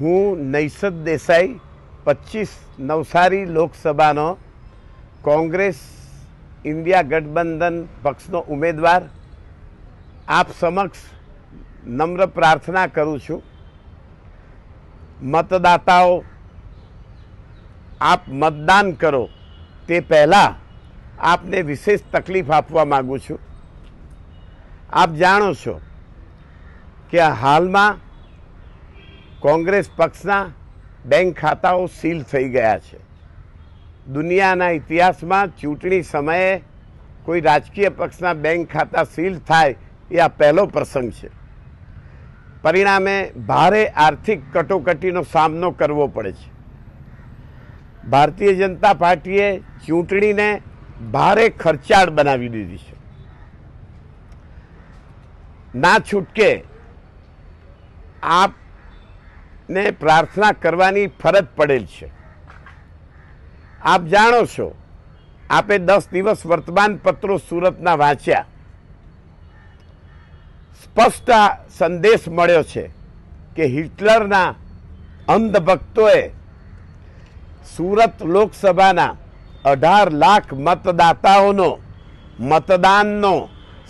હું નૈસદ દેસાઈ પચીસ નવસારી લોકસભાનો કોંગ્રેસ ઇન્ડિયા ગઠબંધન પક્ષનો ઉમેદવાર આપ સમક્ષ નમ્ર પ્રાર્થના કરું છું મતદાતાઓ આપ મતદાન કરો તે પહેલાં આપને વિશેષ તકલીફ આપવા માગું છું આપ જાણો છો કે હાલમાં કોંગ્રેસ પક્ષના બેંક ખાતાઓ સીલ થઈ ગયા છે દુનિયાના ઇતિહાસમાં ચૂંટણી સમયે કોઈ રાજકીય પક્ષના બેંક ખાતા સીલ થાય એ આ પહેલો પ્રસંગ છે પરિણામે ભારે આર્થિક કટોકટીનો સામનો કરવો પડે છે ભારતીય જનતા પાર્ટીએ ચૂંટણીને ભારે ખર્ચાળ બનાવી દીધી છે ના છૂટકે આપ ને પ્રાર્થના કરવાની ફરજ પડેલ છે આપ જાણો છો આપે દસ દિવસ વર્તમાન પત્રો સુરતના વાંચ્યા સ્પષ્ટ સંદેશ મળ્યો છે કે હિટલરના અંધભક્તોએ સુરત લોકસભાના અઢાર લાખ મતદાતાઓનો મતદાનનો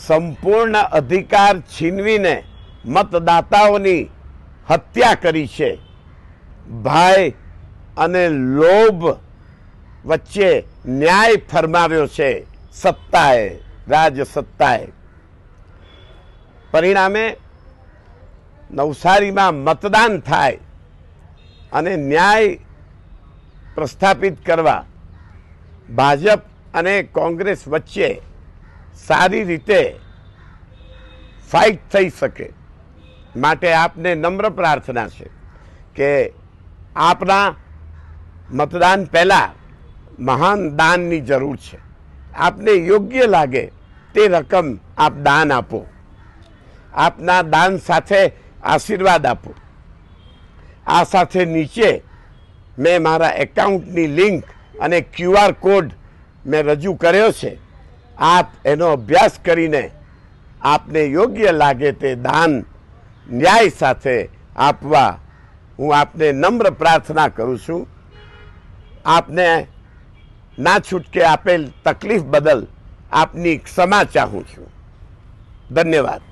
સંપૂર્ણ અધિકાર છીનવીને મતદાતાઓની હત્યા કરી છે ભાઈ અને લોભ વચ્ચે ન્યાય ફરમાવ્યો છે સત્તાએ રાજ સત્તાએ પરિણામે નવસારીમાં મતદાન થાય અને ન્યાય પ્રસ્થાપિત કરવા ભાજપ અને કોંગ્રેસ વચ્ચે સારી રીતે ફાઇટ થઈ શકે માટે આપને નમ્ર પ્રાર્થના છે કે આપના મતદાન પહેલાં મહાન દાનની જરૂર છે આપને યોગ્ય લાગે તે રકમ આપ દાન આપો આપના દાન સાથે આશીર્વાદ આપો આ સાથે નીચે મેં મારા એકાઉન્ટની લિંક અને ક્યુઆર કોડ મેં રજૂ કર્યો છે આપ એનો અભ્યાસ કરીને આપને યોગ્ય લાગે તે દાન ન્યાય સાથે આપવા હું આપને નમ્ર પ્રાર્થના કરું છું આપને ના છૂટકે આપેલ તકલીફ બદલ આપની ક્ષમા ચાહું છું ધન્યવાદ